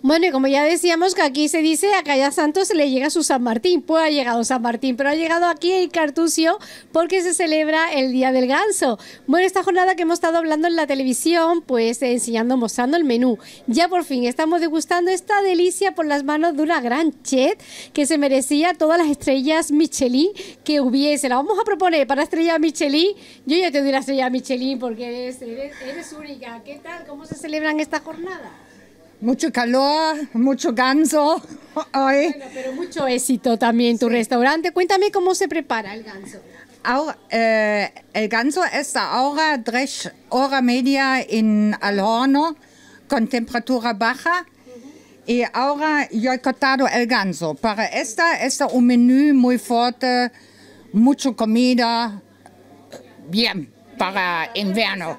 Bueno, y como ya decíamos que aquí se dice, a Calla Santos le llega su San Martín, pues ha llegado San Martín, pero ha llegado aquí el Cartucio porque se celebra el Día del Ganso. Bueno, esta jornada que hemos estado hablando en la televisión, pues enseñando, mostrando el menú. Ya por fin estamos degustando esta delicia por las manos de una gran chef que se merecía todas las estrellas Michelin que hubiese. La vamos a proponer para estrella Michelin. Yo ya te doy la estrella Michelin porque eres única. ¿Qué tal? ¿Cómo se celebran esta jornada? Mucho calor, mucho ganso hoy. pero mucho éxito también tu restaurante. Cuéntame cómo se prepara el ganso. Eh, el ganso está ahora tres horas media en el horno con temperatura baja. Y ahora yo he cortado el ganso. Para esta, es un menú muy fuerte, mucha comida. Bien para invierno.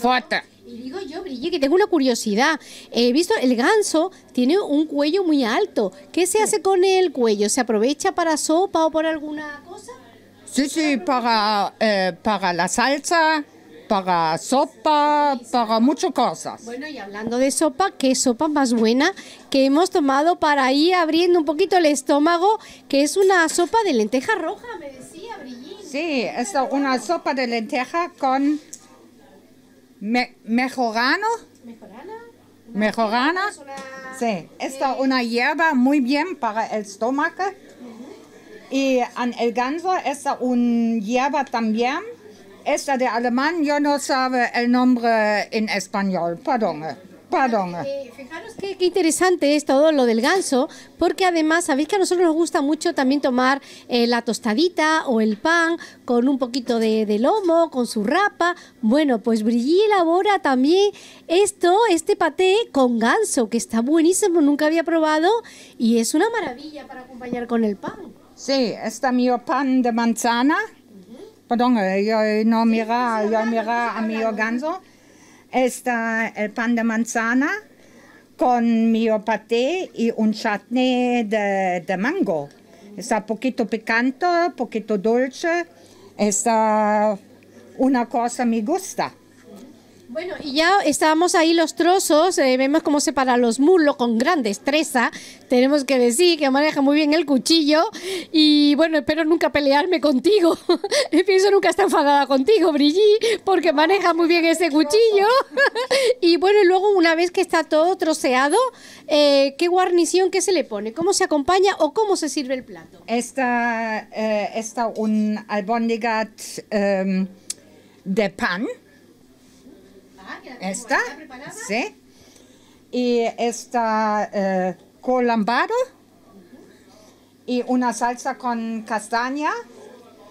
Fuerte. Y digo yo, que tengo una curiosidad. He visto, el ganso tiene un cuello muy alto. ¿Qué se hace con el cuello? ¿Se aprovecha para sopa o por alguna cosa? Sí, sí, para, eh, la salsa, para sopa, para muchas cosas. Bueno, y hablando de sopa, qué sopa más buena que hemos tomado para ir abriendo un poquito el estómago, que es una sopa de lenteja roja. Sí, es una sopa de lenteja con mejorano. Mejorana. Mejorana. Sí, esta una hierba muy bien para el estómago. Y en el ganso esta una hierba también. Esta de alemán, yo no sabe el nombre en español, perdón. Perdón. Eh, fijaros qué, interesante es todo lo del ganso, porque además, sabéis que a nosotros nos gusta mucho también tomar eh, la tostadita o el pan con un poquito de, lomo, con su rapa. Bueno, pues Brillí elabora también esto, este paté con ganso, que está buenísimo, nunca había probado y es una maravilla para acompañar con el pan. Sí, está mi pan de manzana. Perdón, eh, yo no mira, mira a mi ganso. è il pan de manzana con mio paté e un chutney mango. È un Está piccante, un poquito dolce. È una cosa che mi gusta. Bueno, y ya estábamos ahí los trozos, eh, vemos cómo se los muslos con gran destreza, tenemos que decir que maneja muy bien el cuchillo y bueno, espero nunca pelearme contigo, pienso nunca estar enfadada contigo, Brigitte, porque maneja muy bien ese cuchillo y bueno, luego una vez que está todo troceado, eh, ¿qué guarnición que se le pone? ¿Cómo se acompaña o cómo se sirve el plato? Esta, eh, un albondigat eh, de pan. Esta sí. Y esta eh, y una salsa con castaña.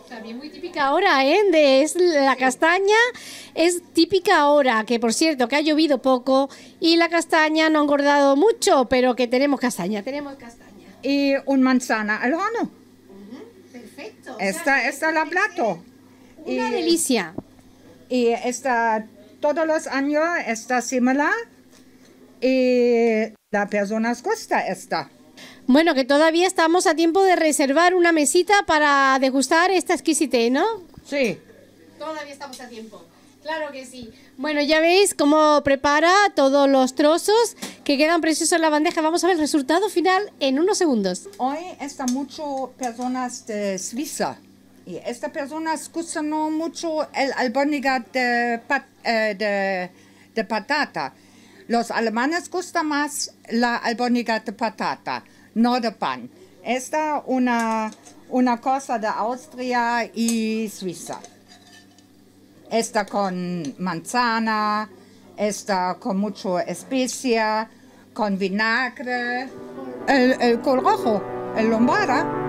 También muy típica ahora, ¿eh? es la castaña es típica ahora, que por cierto, que ha llovido poco y la castaña no ha engordado mucho, pero que tenemos castaña, tenemos castaña. Y un manzana al Perfecto. Esta, es la plato. Una delicia. Y esta todos los años está similar y la personas costa esta. Bueno, que todavía estamos a tiempo de reservar una mesita para degustar esta exquisite, ¿no? Sí. Todavía estamos a tiempo. Claro que sí. Bueno, ya veis cómo prepara todos los trozos que quedan preciosos en la bandeja. Vamos a ver el resultado final en unos segundos. Hoy están muchas personas de Suiza. Y esta persona no mucho el albóndiga de, eh, patata. Los alemanes gustan más la albóndiga de patata, no de pan. Esta una una cosa de Austria y Suiza. Esta con manzana, esta con mucha especia, con vinagre, el, el col rojo, el lombara.